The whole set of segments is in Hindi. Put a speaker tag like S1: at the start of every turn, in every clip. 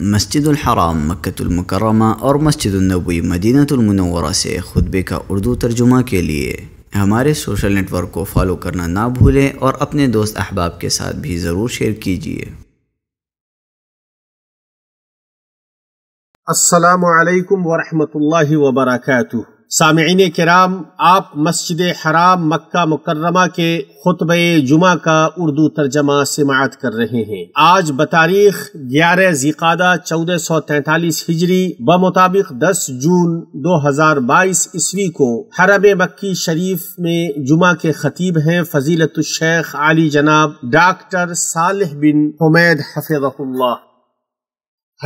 S1: मस्जिद हराम मक्तुल और मस्जिद नबी मदीनतुल से ख़ुतब का उर्दू तर्जुमा के लिए हमारे सोशल नेटवर्क को फॉलो करना ना भूलें और अपने दोस्त अहबाब के साथ भी ज़रूर शेयर कीजिए असलकम वरहमल वर्का सामीन कराम आप मस्जिद हराम मक्का मुकर्रमा के खुतब जुमा का उर्दू तर्जमा समात कर रहे हैं आज बतारीख ग्यारह जिकादा चौदह सौ तैतालीस हिजरी ब मुताबिक दस जून दो हजार बाईस ईस्वी को हरब मक्की शरीफ में जुमा के खतीब हैं फजीलत आली जनाब डॉक्टर सालिह बिन हुमैद हफिजुल्लाह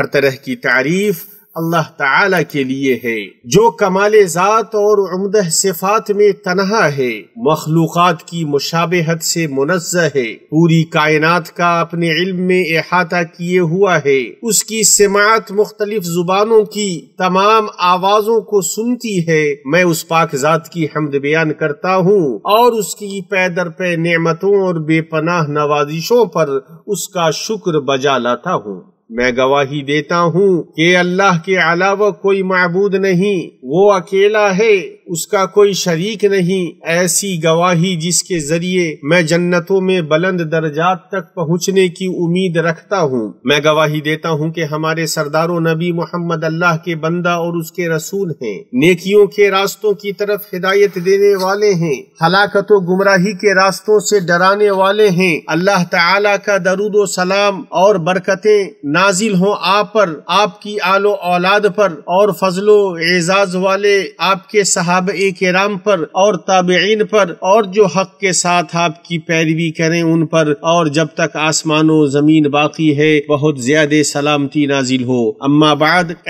S1: हर तरह की तारीफ अल्लाह ताला के लिए है जो कमाल ज़ात और उमद सिफात में तनहा है मखलूक़ात की मुशाबहत से मुनज़ है पूरी कायनात का अपने इल्म में अहाता किए हुआ है उसकी समात मुख्तलिफ जुबानों की तमाम आवाज़ों को सुनती है मैं उस पाक ज़ात की हमद बयान करता हूँ और उसकी पैदर पे नमतों और बेपनाह नवाजिशों पर उसका शुक्र बजा लाता हूँ मैं गवाही देता हूँ कि अल्लाह के अलावा कोई मबूद नहीं वो अकेला है उसका कोई शरीक नहीं ऐसी गवाही जिसके जरिए मैं जन्नतों में बुलंद दर्जात तक पहुंचने की उम्मीद रखता हूं मैं गवाही देता हूं कि हमारे सरदारों नबी मोहम्मद अल्लाह के बंदा और उसके रसूल हैं नेकियों के रास्तों की तरफ हिदायत देने वाले हैं हलाकत गुमराही के रास्तों से डराने वाले हैं अल्लाह ताला का दरुद सलाम और बरकतें नाजिल हों आप पर आपकी आलो औलाद पर और फजलो एजाज वाले आपके सहारे साहब कराम पर और ताबेन पर और जो हक के साथ आपकी पैरवी करें उन पर और जब तक आसमानो जमीन बाकी है बहुत ज्यादा सलामती नाजिल हो अम्मा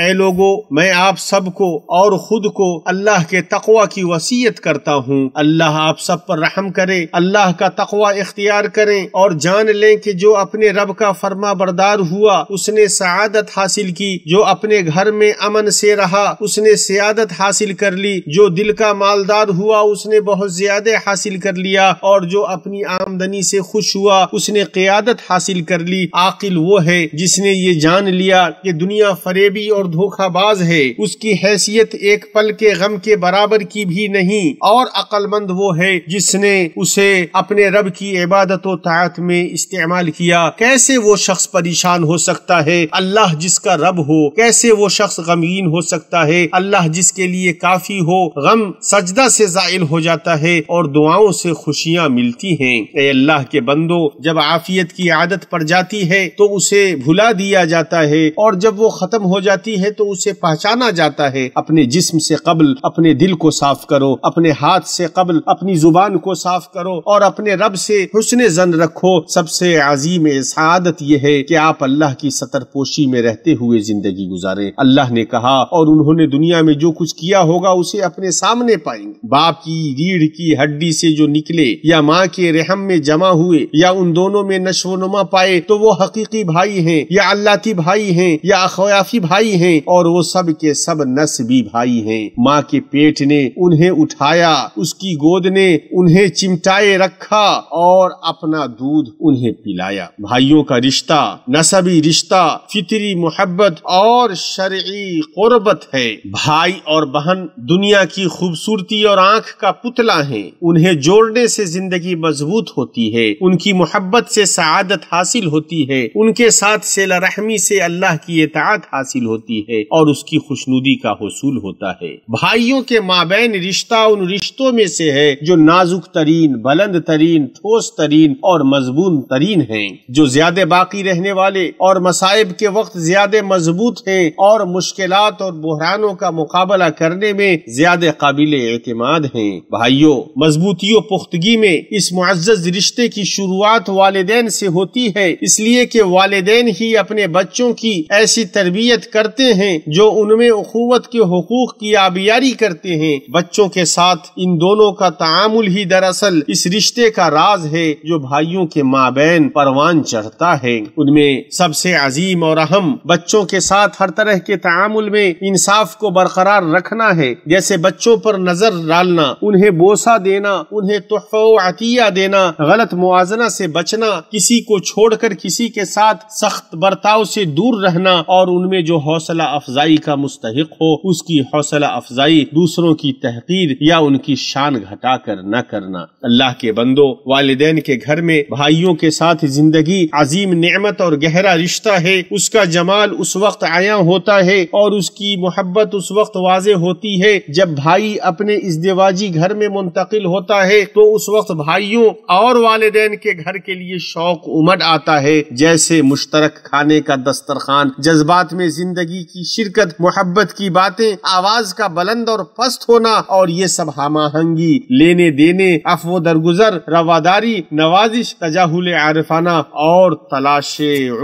S1: ए लोगो मैं आप सबको और खुद को अल्लाह के तकवा की वसीयत करता हूँ अल्लाह आप सब पर रहम करे अल्लाह का तकवा इख्तियार करे और जान ले कि जो अपने रब का फरमा बरदार हुआ उसने सआदत हासिल की जो अपने घर में अमन से रहा उसने सियादत हासिल कर ली जो दिल का मालदार हुआ उसने बहुत ज्यादा हासिल कर लिया और जो अपनी आमदनी से खुश हुआ उसने क्यादत हासिल कर ली आकिल वो है जिसने ये जान लिया कि दुनिया फरेबी और धोखाबाज है उसकी हैसियत एक पल के गम के बराबर की भी नहीं और अक्लमंद वो है जिसने उसे अपने रब की इबादत तात में इस्तेमाल किया कैसे वो शख्स परेशान हो सकता है अल्लाह जिसका रब हो कैसे वो शख्स गमगीन हो सकता है अल्लाह जिसके लिए काफी हो गम सजदा से जायल हो जाता है और दुआओं से खुशियाँ मिलती हैं अल्लाह के बंदो जब आफियत की आदत पड़ जाती है तो उसे भुला दिया जाता है और जब वो खत्म हो जाती है तो उसे पहचाना जाता है अपने जिस्म से कबल अपने दिल को साफ करो अपने हाथ से कबल अपनी जुबान को साफ करो और अपने रब से हुसन जन रखो सबसे अजीम सादत यह है कि आप अल्लाह की सतर पोशी में रहते हुए जिंदगी गुजारे अल्लाह ने कहा और उन्होंने दुनिया में जो कुछ किया होगा उसे अपने सामने पाएंगे बाप की रीढ़ की हड्डी से जो निकले या माँ के रहम में जमा हुए या उन दोनों में नशो नुमा पाए तो वो हकीकी भाई हैं या की भाई हैं या अखवाफी भाई हैं और वो सब के सब नस्बी भाई हैं माँ के पेट ने उन्हें उठाया उसकी गोद ने उन्हें चिमटाए रखा और अपना दूध उन्हें पिलाया भाइयों का रिश्ता नसबी रिश्ता फितरी मोहब्बत और शर्बत है भाई और बहन दुनिया की की खूबसूरती और आंख का पुतला है उन्हें जोड़ने से जिंदगी मजबूत होती है उनकी मोहब्बत से सदत हासिल होती है उनके साथ सेला रहमी से अल्लाह की एतात हासिल होती है और उसकी खुशनुदी का हसूल होता है भाइयों के माबेन रिश्ता उन रिश्तों में से है जो नाजुक तरीन बुलंद तरीन ठोस तरीन और मजबूत तरीन है जो ज्यादा बाकी रहने वाले और मसाइब के वक्त ज्यादा मजबूत है और मुश्किल और बुहरानों का मुकाबला करने में ज्यादा काबिल अतमाद हैं भाइयों मजबूती और पुख्तगी में इस मुआज़ रिश्ते की शुरुआत वाले से होती है इसलिए कि वाले ही अपने बच्चों की ऐसी तरबियत करते हैं जो उनमें अखूवत के हकूक की आबियारी करते हैं बच्चों के साथ इन दोनों का तामुल ही दरअसल इस रिश्ते का राज है जो भाइयों के माँ बहन परवान चढ़ता है उनमें सबसे अजीम और अहम बच्चों के साथ हर तरह के तामुल में इंसाफ को बरकरार रखना है जैसे बच्चे बच्चों पर नजर डालना उन्हें बोसा देना उन्हें तोहफा अतिया देना गलत मुआजना से बचना किसी को छोड़कर किसी के साथ सख्त बर्ताव से दूर रहना और उनमें जो हौसला अफजाई का मुस्तक हो उसकी हौसला अफजाई दूसरों की तहकीर या उनकी शान घटा कर न करना अल्लाह के बंदो वाले के घर में भाइयों के साथ जिंदगी अजीम नेमत और गहरा रिश्ता है उसका जमाल उस वक्त आया होता है और उसकी मोहब्बत उस वक्त वाज होती है जब भाई अपने इजदवाजी घर में मुंतकिल होता है तो उस वक्त भाइयों और वाले के घर के लिए शौक उमड़ आता है जैसे मुश्तरक खाने का दस्तरखान जज्बात में जिंदगी की शिरकत मोहब्बत की बातें आवाज का बुलंद और पस्त होना और ये सब हम आहंगी लेने देने अफवो दरगुजर रवादारी नवाजिश तजाहुल आरफाना और तलाश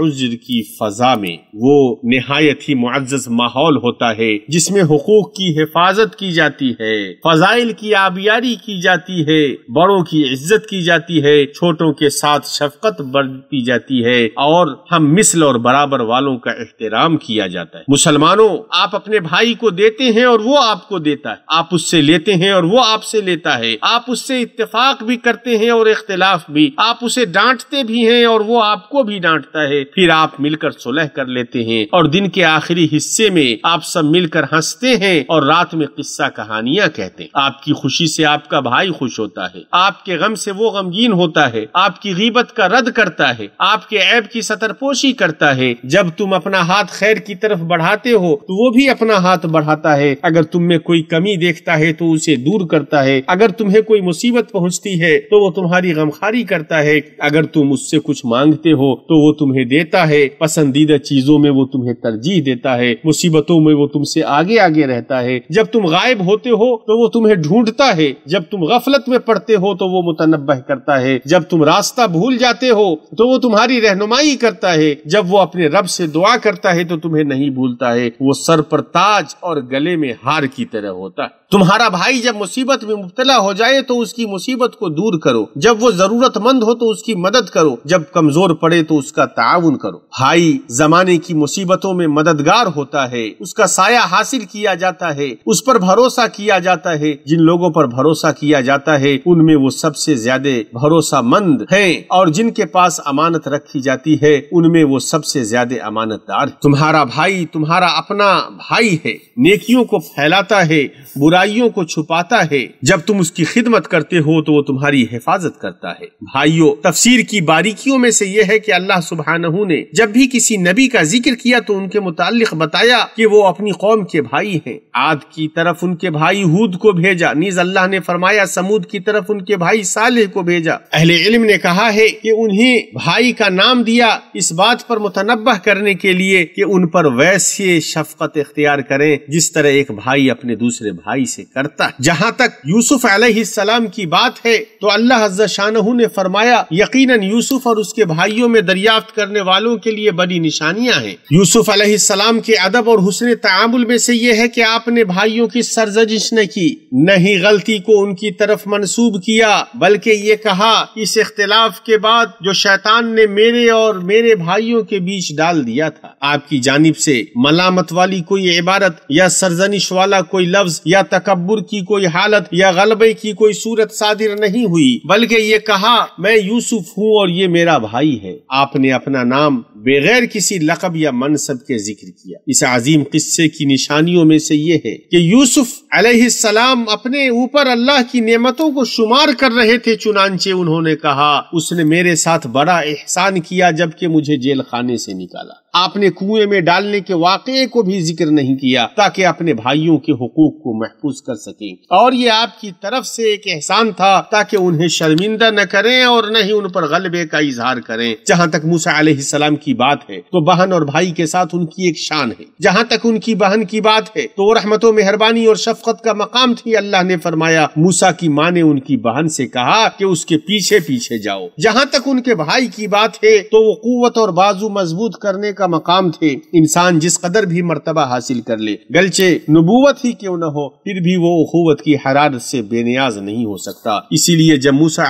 S1: उज्र की फजा में वो नहायत ही मुआज माहौल होता है जिसमे हकूक की हिफाजत की जाती जाती है फजाइल की आबियारी की जाती है बड़ों की इज्जत की जाती है छोटों के साथ शफकत बरती जाती है और हम मिसल और बराबर वालों का एहतराम किया जाता है मुसलमानों आप अपने भाई को देते हैं और वो आपको देता है आप उससे लेते हैं और वो आपसे लेता है आप उससे इतफाक भी करते हैं और इख्तलाफ भी आप उसे डांटते भी हैं और वो आपको भी डांटता है फिर आप मिलकर सुलह कर लेते हैं और दिन के आखिरी हिस्से में आप सब मिलकर हंसते हैं और रात में किस्सा का कहानियां कहते हैं आपकी खुशी से आपका भाई खुश होता है आपके गम से वो गमगीन होता है आपकी गीबत का रद्द करता है आपके ऐब की सतरपोशी करता है जब तुम अपना हाथ खैर की तरफ बढ़ाते हो तो वो भी अपना हाथ बढ़ाता है अगर तुम में कोई कमी देखता है तो उसे दूर करता है अगर तुम्हें कोई मुसीबत पहुंचती है तो वो तुम्हारी गमखारी करता है अगर तुम उससे कुछ मांगते हो तो वो तुम्हें देता है पसंदीदा चीजों में वो तुम्हें तरजीह देता है मुसीबतों में वो तुमसे आगे आगे रहता है जब तुम गायब हो होते हो तो वो तुम्हें ढूंढता है जब तुम गफलत में पड़ते हो तो वो मुतनबह करता है जब तुम रास्ता भूल जाते हो तो वो तुम्हारी रहनुमाई करता है जब वो अपने रब से दुआ करता है तो तुम्हें नहीं भूलता है वो सर पर ताज और गले में हार की तरह होता है तुम्हारा भाई जब मुसीबत में मुबतला हो जाए तो उसकी मुसीबत को दूर करो जब वो जरूरतमंद हो तो उसकी मदद करो जब कमजोर पड़े तो उसका ताउन करो भाई जमाने की मुसीबतों में मददगार होता है उसका साया हासिल किया जाता है उस पर भरोसा भरोसा किया जाता है जिन लोगों पर भरोसा किया जाता है उनमें वो सबसे ज्यादा भरोसामंद है और जिनके पास अमानत रखी जाती है उनमें वो सबसे ज्यादा अमानतदार तुम्हारा भाई तुम्हारा अपना भाई है नेकियों को फैलाता है बुराइयों को छुपाता है जब तुम उसकी खिदमत करते हो तो वो तुम्हारी हिफाजत करता है भाइयों तफसीर की बारीकियों में से यह है कि अल्लाह सुबहानहू ने जब भी किसी नबी का जिक्र किया तो उनके मुतालिक बताया कि वो अपनी कौम के भाई हैं आद की तरफ उनके भाई हूद को भेजा नीज अल्लाह ने फरमाया समूद की तरफ उनके भाई सालेह को भेजा अहले इल्म ने कहा है कि उन्हें भाई का नाम दिया इस बात पर मुतनबह करने के लिए कि उन पर वैसे शफकत इख्तियार करें जिस तरह एक भाई अपने दूसरे भाई से करता है जहाँ तक यूसुफ अलैहिस्सलाम की बात है तो अल्लाह शाहू ने फरमाया यकीनन यूसुफ और उसके भाइयों में दरियाफ्त करने वालों के लिए बड़ी निशानियाँ हैं यूसुफ अलैहिस्सलाम के अदब और हुसन तामुल में से ये है कि आपने भाइयों की सर सर्जश न की न ही गलती को उनकी तरफ मनसूब किया बल्कि ये कहा इस इख्तलाफ के बाद जो शैतान ने मेरे और मेरे भाइयों के बीच डाल दिया था आपकी जानब से मलामत वाली कोई इबारत या सरजनिश वाला कोई लफ्ज या तकबर की कोई हालत या गलबे की कोई सूरत सादिर नहीं हुई बल्कि ये कहा मैं यूसुफ हूँ और ये मेरा भाई है आपने अपना नाम बगैर किसी लकब या मनसब के जिक्र किया इस अजीम किस्से की निशानियों में से ये है कि यूसुफ अलैहिस्सलाम अपने ऊपर अल्लाह की नियमतों को शुमार कर रहे थे चुनानचे उन्होंने कहा उसने मेरे साथ बड़ा एहसान किया जबकि मुझे जेल खाने से निकाला आपने कुएं में डालने के वाकये को भी जिक्र नहीं किया ताकि अपने भाइयों के हकूक को महफूज कर सके और ये आपकी तरफ से एक एहसान था ताकि उन्हें शर्मिंदा न करें और न ही उन पर गलबे का इजहार करें जहाँ तक मूसा सलाम की बात है तो बहन और भाई के साथ उनकी एक शान है जहाँ तक उनकी बहन की बात है तो रहमत मेहरबानी और शफकत का मकाम थी अल्लाह ने फरमाया मूसा की माँ ने उनकी बहन से कहा कि उसके पीछे पीछे जाओ जहाँ तक उनके भाई की बात है तो वो कुत और बाजू मजबूत करने का का मकाम थे इंसान जिस कदर भी मरतबा हासिल कर ले गलचे नबूवत ही क्यों न हो फिर भी वो अखुवत की हरारत से बेनियाज नहीं हो सकता इसीलिए जब मूसा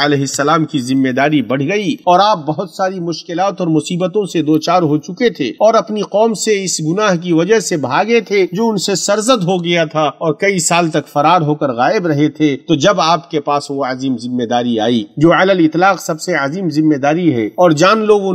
S1: की जिम्मेदारी बढ़ गई और आप बहुत सारी मुश्किल और मुसीबतों से दो चार हो चुके थे और अपनी कौम से इस गुनाह की वजह से भागे थे जो उनसे सरजद हो गया था और कई साल तक फरार होकर गायब रहे थे तो जब आपके पास वो अजीम जिम्मेदारी आई जो अल इतलाक सबसे अजीम जिम्मेदारी है और जान लो वो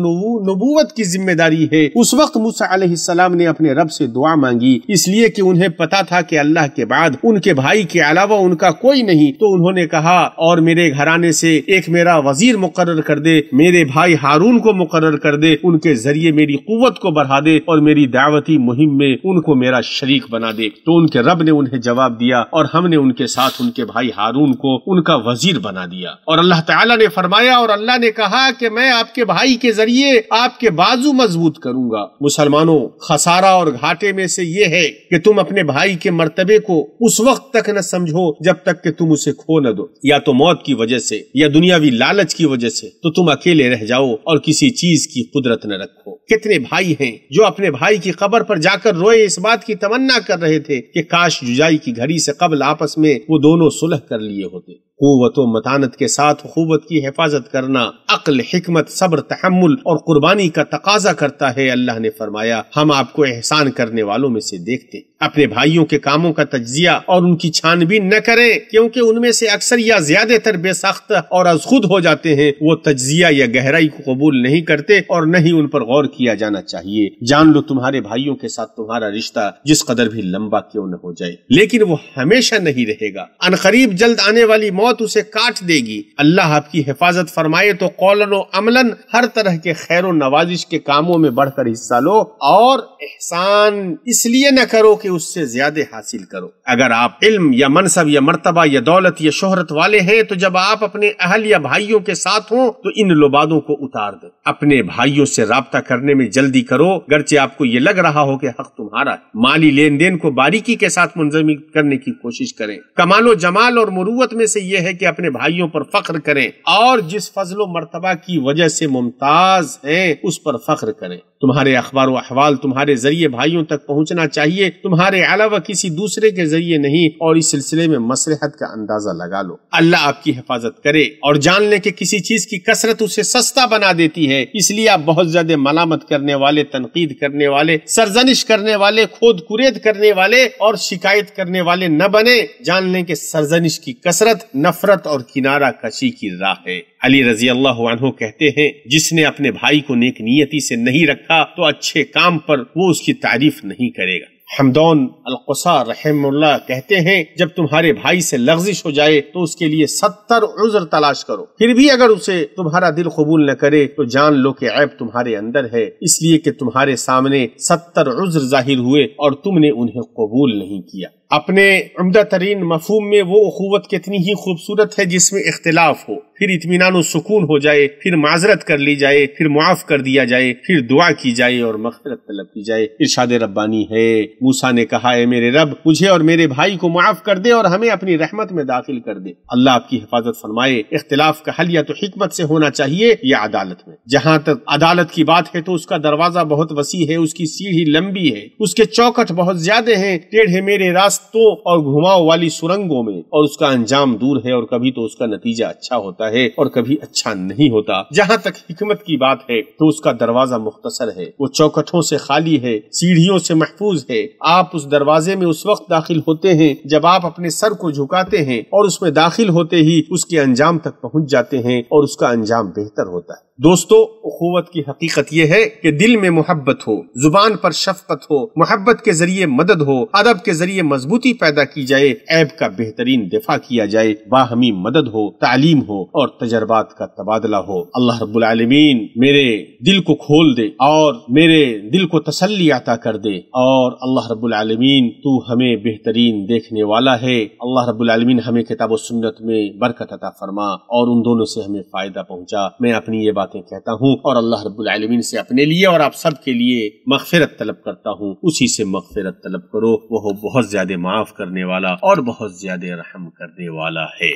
S1: नबूवत की जिम्मेदारी है उस उस वक्त मूसा सलाम ने अपने रब से दुआ मांगी इसलिए कि उन्हें पता था कि अल्लाह के बाद उनके भाई के अलावा उनका कोई नहीं तो उन्होंने कहा और मेरे घराने से एक मेरा वजीर मुकर कर दे मेरे भाई हारून को मुकर कर दे उनके जरिए मेरी कुत को बढ़ा दे और मेरी दावती मुहिम में उनको मेरा शरीक बना दे तो उनके रब ने उन्हें जवाब दिया और हमने उनके साथ उनके भाई हारून को उनका वजीर बना दिया और अल्लाह ताला ने फरमाया और अल्लाह ने कहा कि मैं आपके भाई के जरिए आपके बाजू मजबूत करूंगा होगा मुसलमानों खसारा और घाटे में से ये है कि तुम अपने भाई के मर्तबे को उस वक्त तक न समझो जब तक कि तुम उसे खो न दो या तो मौत की वजह से या दुनियावी लालच की वजह से तो तुम अकेले रह जाओ और किसी चीज की कुदरत न रखो कितने भाई हैं जो अपने भाई की खबर पर जाकर रोए इस बात की तमन्ना कर रहे थे कि काश जुजाई की घड़ी से कबल आपस में वो दोनों सुलह कर लिए होते कुत व मतानत के साथ खूबत की हिफाजत करना अक्ल हमत सब्र तहमुल और कुर्बानी का तकाजा करता है अल्लाह ने फरमाया हम आपको एहसान करने वालों में से देखते अपने भाइयों के कामों का तजिया और उनकी छानबीन न करें क्योंकि उनमें से अक्सर या ज्यादातर बेसख्त और अज खुद हो जाते हैं वो तजिया या गहराई को कबूल नहीं करते और न ही उन पर गौर किया जाना चाहिए जान लो तुम्हारे भाइयों के साथ तुम्हारा रिश्ता जिस कदर भी लंबा क्यों न हो जाए लेकिन वो हमेशा नहीं रहेगा अनकरीब जल्द आने वाली मौत उसे काट देगी अल्लाह आपकी हिफाजत फरमाए तो कौलन अमलन हर तरह के खैर नवाजिश के कामों में बढ़कर हिस्सा लो और एहसान इसलिए न करो कि कि उससे ज्यादा हासिल करो अगर आप इल्म या मनसब या मर्तबा या दौलत या शोहरत वाले हैं तो जब आप अपने अहल या भाइयों के साथ हों तो इन लुबादों को उतार दो अपने भाइयों से रबता करने में जल्दी करो गरचे आपको ये लग रहा हो कि हक तुम्हारा है माली लेन देन को बारीकी के साथ मुंजम करने की कोशिश करें कमालो जमाल और मरूवत में से यह है कि अपने भाइयों पर फख्र करें और जिस फजलो मरतबा की वजह से मुमताज है उस पर फख्र करें तुम्हारे अखबार अखबाल तुम्हारे जरिए भाइयों तक पहुंचना चाहिए तुम्हारे तुम्हारे अलावा किसी दूसरे के जरिए नहीं और इस सिलसिले में मसलहत का अंदाजा लगा लो अल्लाह आपकी हिफाजत करे और जान ले कि किसी चीज की कसरत उसे सस्ता बना देती है इसलिए आप बहुत ज्यादा मलामत करने वाले तनकीद करने वाले सरजनिश करने वाले खोद कुरेद करने वाले और शिकायत करने वाले न बने जान लें कि सरजनिश की कसरत नफरत और किनारा कशी की राह है अली रजी अल्लाह कहते हैं जिसने अपने भाई को नेक नियति से नहीं रखा तो अच्छे काम पर वो उसकी तारीफ नहीं करेगा हमदौन अलकुसा रहमुल्ला कहते हैं जब तुम्हारे भाई से लफ्जिश हो जाए तो उसके लिए सत्तर उजर तलाश करो फिर भी अगर उसे तुम्हारा दिल कबूल न करे तो जान लो कि ऐब तुम्हारे अंदर है इसलिए कि तुम्हारे सामने सत्तर उजर जाहिर हुए और तुमने उन्हें कबूल नहीं किया अपने उमदा तरीन मफहम में वो अखूवत कितनी ही खूबसूरत है जिसमें इख्तलाफ हो फिर इतमान सुकून हो जाए फिर माजरत कर ली जाए फिर माफ कर दिया जाए फिर दुआ की जाए और मफरत तलब की जाए इर्शाद रब्बानी है मूसा ने कहा है मेरे रब मुझे और मेरे भाई को माफ कर दे और हमें अपनी रहमत में दाखिल कर दे अल्लाह आपकी हिफाजत फरमाए इख्तलाफ का हल या तो हमत से होना चाहिए या अदालत में जहाँ तक अदालत की बात है तो उसका दरवाजा बहुत वसी है उसकी सीढ़ी लंबी है उसके चौकट बहुत ज्यादा है टेढ़े मेरे रास्ते रास्तों और घुमाव वाली सुरंगों में और उसका अंजाम दूर है और कभी तो उसका नतीजा अच्छा होता है और कभी अच्छा नहीं होता जहाँ तक हिकमत की बात है तो उसका दरवाजा मुख्तसर है वो चौखटों से खाली है सीढ़ियों से महफूज है आप उस दरवाजे में उस वक्त दाखिल होते हैं जब आप अपने सर को झुकाते हैं और उसमें दाखिल होते ही उसके अंजाम तक पहुंच जाते हैं और उसका अंजाम बेहतर होता है दोस्तों अखोवत की हकीकत यह है कि दिल में मोहब्बत हो जुबान पर शफकत हो मोहब्बत के जरिए मदद हो अदब के जरिए मजबूती पैदा की जाए ऐब का बेहतरीन दिफा किया जाए बाहमी मदद हो तालीम हो और तजर्बात का तबादला हो अल्लाह रबालमीन मेरे दिल को खोल दे और मेरे दिल को तसली अता कर दे और अल्लाह रबालमीन तू हमें बेहतरीन देखने वाला है अल्लाह रबालमीन हमें किताब सुन्नत में बरकत अता फरमा और उन दोनों से हमें फायदा पहुंचा मैं अपनी ये बात बातें कहता हूँ और अल्लाह रबालमीन से अपने लिए और आप सब के लिए मगफरत तलब करता हूँ उसी से मगफरत तलब करो वह बहुत ज्यादा माफ करने वाला और बहुत ज्यादा रहम करने वाला है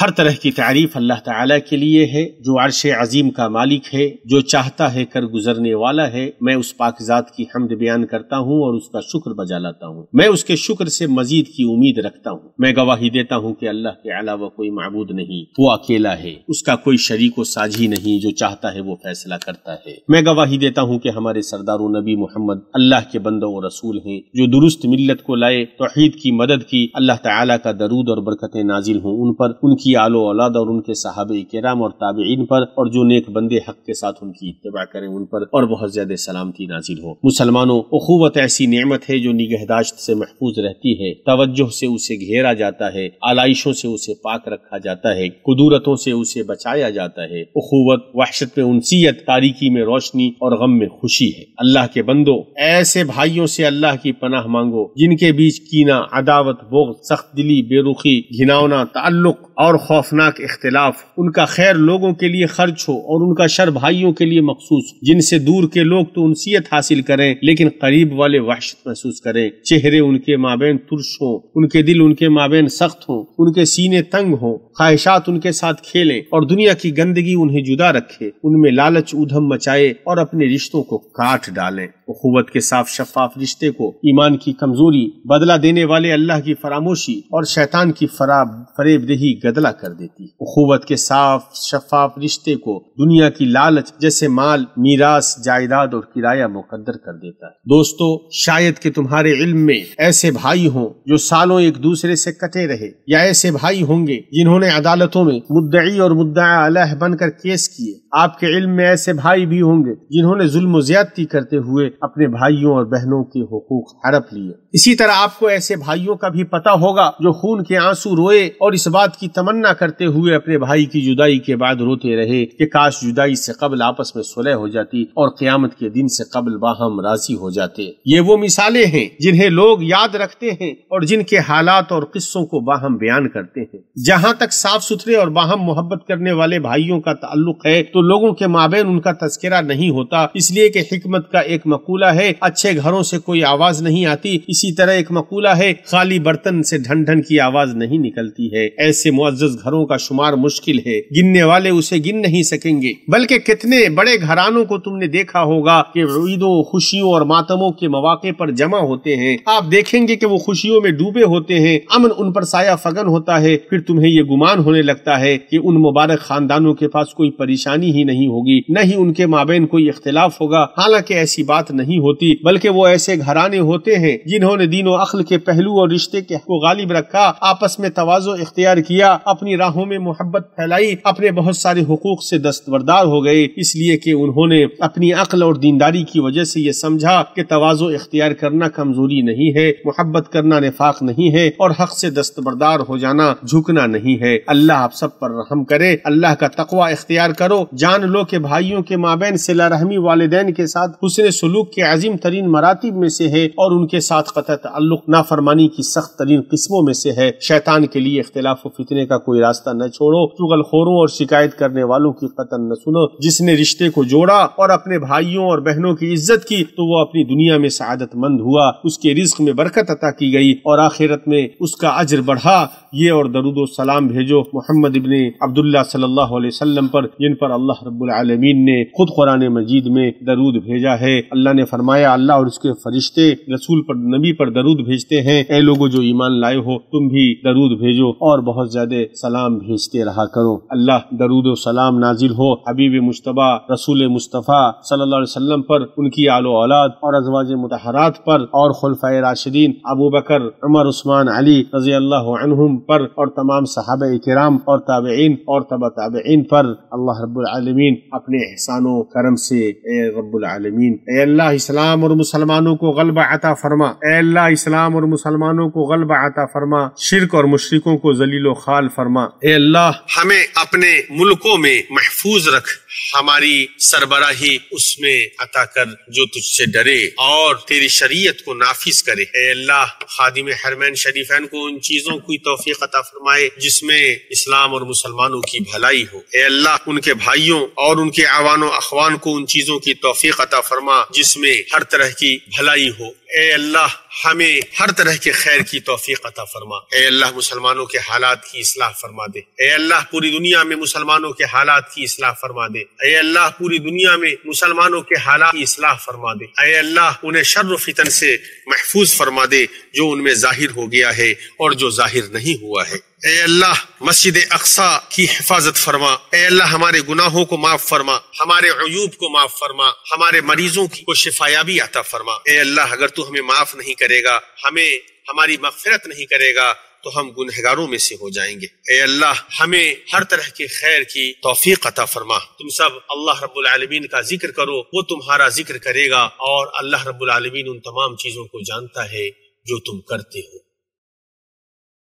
S1: हर तरह की तारीफ अल्लाह ताला के लिए है जो अरश अजीम का मालिक है जो चाहता है कर गुजरने वाला है मैं उस पाकजात की हमद बयान करता हूँ और उसका शुक्र बजा लाता हूँ मैं उसके शुक्र से मजीद की उम्मीद रखता हूँ मैं गवाही देता हूँ कि अल्लाह के अलावा कोई मबूद नहीं वो अकेला है उसका कोई शरीक व साझी नहीं जो चाहता है वो फैसला करता है मैं गवाही देता हूँ कि हमारे सरदारो नबी मोहम्मद अल्लाह के बंदो व रसूल हैं जो दुरुस्त मिलत को लाए तोहहीद की मदद की अल्लाह तला दरूद और बरकतें नाजिल हूँ उन पर उनकी उनकी आलो औलाद और उनके साहब कराम और ताबेन पर और जो नेक बंदे हक के साथ उनकी इतवा करें उन पर और बहुत ज्यादा सलामती नाजिल हो मुसलमानों अखूवत ऐसी नियमत है जो निगहदाश्त से महफूज रहती है तोज्जो से उसे घेरा जाता है आलाइशों से उसे पाक रखा जाता है कुदूरतों से उसे बचाया जाता है अखूवत वहशत में उनसीयत तारीखी में रोशनी और गम में खुशी है अल्लाह के बंदो ऐसे भाइयों से अल्लाह की पनाह मांगो जिनके बीच कीना अदावत बोग सख्त दिली बेरुखी घिनावना ताल्लुक और खौफनाक इख्तलाफ उनका खैर लोगों के लिए खर्च हो और उनका शर भाइयों के लिए मखसूस जिनसे दूर के लोग तो उनसीयत हासिल करें लेकिन करीब वाले वहशत महसूस करें चेहरे उनके माबेन तुरश हो उनके दिल उनके माबेन सख्त हो उनके सीने तंग हों ख्वाहिशात उनके साथ खेलें और दुनिया की गंदगी उन्हें जुदा रखे उनमें लालच ऊधम मचाए और अपने रिश्तों को काट डालें अखुवत के साफ शफाफ रिश्ते को ईमान की कमजोरी बदला देने वाले अल्लाह की फरामोशी और शैतान की फराब फरेबदही गदला कर देती अखुवत के साफ शफाफ रिश्ते को दुनिया की लालच जैसे माल मीरास जायदाद और किराया मुकदर कर देता है दोस्तों शायद के तुम्हारे इल्म में ऐसे भाई हों जो सालों एक दूसरे से कटे रहे या ऐसे भाई होंगे जिन्होंने अदालतों में मुद्दई और मुद्दा अलह बनकर केस किए आपके इल्म में ऐसे भाई भी होंगे जिन्होंने जुल्म ज्यादती करते हुए अपने भाइयों और बहनों के हकूक हड़प लिए इसी तरह आपको ऐसे भाइयों का भी पता होगा जो खून के आंसू रोए और इस बात की तमन्ना करते हुए अपने भाई की जुदाई के बाद रोते रहे कि काश जुदाई से कबल आपस में सुलह हो जाती और क्यामत के दिन से कबल बाहम राजी हो जाते ये वो मिसालें हैं जिन्हें लोग याद रखते हैं और जिनके हालात और किस्सों को बाहम बयान करते हैं जहाँ तक साफ सुथरे और बाहम मोहब्बत करने वाले भाइयों का ताल्लुक है तो लोगों के माबेन उनका तस्करा नहीं होता इसलिए कि हमत का एक मक मकूला है अच्छे घरों से कोई आवाज नहीं आती इसी तरह एक मकूला है खाली बर्तन से ढन ढन की आवाज नहीं निकलती है ऐसे मुआजस घरों का शुमार मुश्किल है गिनने वाले उसे गिन नहीं सकेंगे बल्कि कितने बड़े घरानों को तुमने देखा होगा कि ईदों खुशियों और मातमों के मौाक़े पर जमा होते हैं आप देखेंगे कि वो खुशियों में डूबे होते हैं अमन उन पर साया फगन होता है फिर तुम्हें ये गुमान होने लगता है कि उन मुबारक खानदानों के पास कोई परेशानी ही नहीं होगी न ही उनके माबेन कोई इख्तलाफ होगा हालांकि ऐसी बात नहीं होती बल्कि वो ऐसे घराने होते हैं जिन्होंने दीन अखल के पहलू और रिश्ते के को गालिब रखा आपस में तोज़ो इख्तियार किया अपनी राहों में मोहब्बत फैलाई अपने बहुत सारे हकूक से दस्तबरदार हो गए इसलिए कि उन्होंने अपनी अकल और दीनदारी की वजह से ये समझा कि तोज़ो इख्तियार करना कमजोरी नहीं है मोहब्बत करना निफाक नहीं है और हक से दस्तबरदार हो जाना झुकना नहीं है अल्लाह आप सब पर रहम करे अल्लाह का तकवा इख्तियार करो जान लो के भाइयों के माबेन सिला रहमी वाले के साथ हुसन सलूक के अजीम तरीन मरातब में से है और उनके साथ कत तल्लुक नाफरमानी की सख्त तरीन किस्मों में से है शैतान के लिए इख्तलाफ फितने का कोई रास्ता न छोड़ो चुगल खोरों और शिकायत करने वालों की कतल न सुनो जिसने रिश्ते को जोड़ा और अपने भाइयों और बहनों की इज्जत की तो वो अपनी दुनिया में शादतमंद हुआ उसके रिस्क में बरकत अता की गई और आखिरत में उसका अजर बढ़ा ये और दरुद सलाम भेजो मोहम्मद इबन अब्दुल्ला सल्लल्लाहु अलैहि वसल्लम पर जिन पर अल्लाह रब्बुल आलमीन ने खुद कुरान मजीद में दरूद भेजा है अल्लाह ने फरमाया अल्लाह और उसके फरिश्ते रसूल पर नबी पर दरूद भेजते हैं ऐ लोगो जो ईमान लाए हो तुम भी दरूद भेजो और बहुत ज्यादा सलाम भेजते रहा करो अल्लाह दरूद सलाम नाजिल हो हबीब मुशतबा रसूल मुस्तफ़ा सल्लल्लाहु अलैहि वसल्लम पर उनकी आलो औलाद और अजवाज मतहरात पर और खुलफा राशिदीन अबू बकर उमर उस्मान अली रजी अनहुम पर और तमाम सहाब कराम और ताबेन और तबा ताबेन पर अल्लाह रबालमीन अपने एहसानों करम से रबालमीन अल्लाह अल्लाह इस्लाम और मुसलमानों को गलबा अता फरमा अल्लाह इस्लाम और मुसलमानों को गलबा अता फरमा शिरक और मुशरकों को जलीलो खाल फरमा अल्लाह हमें अपने मुल्कों में महफूज रख हमारी सरबराही उसमें अता कर जो तुझसे डरे और तेरी शरीयत को नाफिज करे ए अल्लाह खादिम हरमैन शरीफैन को उन चीजों की तोफीक अता फरमाए जिसमें इस्लाम और मुसलमानों की भलाई हो ए अल्लाह उनके भाइयों और उनके आवान अखवान को उन चीजों की तोफीक अता फरमा जिस इसमें हर तरह की भलाई हो ए अल्लाह हमें हर तरह के खैर की तोफीक अता फरमा ए अल्लाह मुसलमानों के हालात की असलाह फरमा दे ए अल्लाह पूरी दुनिया में मुसलमानों के हालात की असलाह फरमा दे ए अल्लाह पूरी दुनिया में मुसलमानों के हालात की असलाह फरमा दे ए अल्लाह उन्हें शर्र फितन से महफूज फरमा दे जो उनमें जाहिर हो गया है और जो जाहिर नहीं हुआ है ए अल्लाह मस्जिद अक्सा की हिफाजत फरमा ए अल्लाह हमारे गुनाहों को माफ फरमा हमारे अयूब को माफ फरमा हमारे मरीजों की को शिफायाबी अता फरमा ए अल्लाह अगर तू हमें माफ नहीं करेगा हमें हमारी मफफरत नहीं करेगा तो हम गुनहगारों में से हो जाएंगे ए अल्लाह हमें हर तरह के खैर की तोफीक अता फरमा तुम सब अल्लाह रबालमीन का जिक्र करो वो तुम्हारा जिक्र करेगा और अल्लाह रबालमीन उन तमाम चीजों को जानता है जो तुम करते हो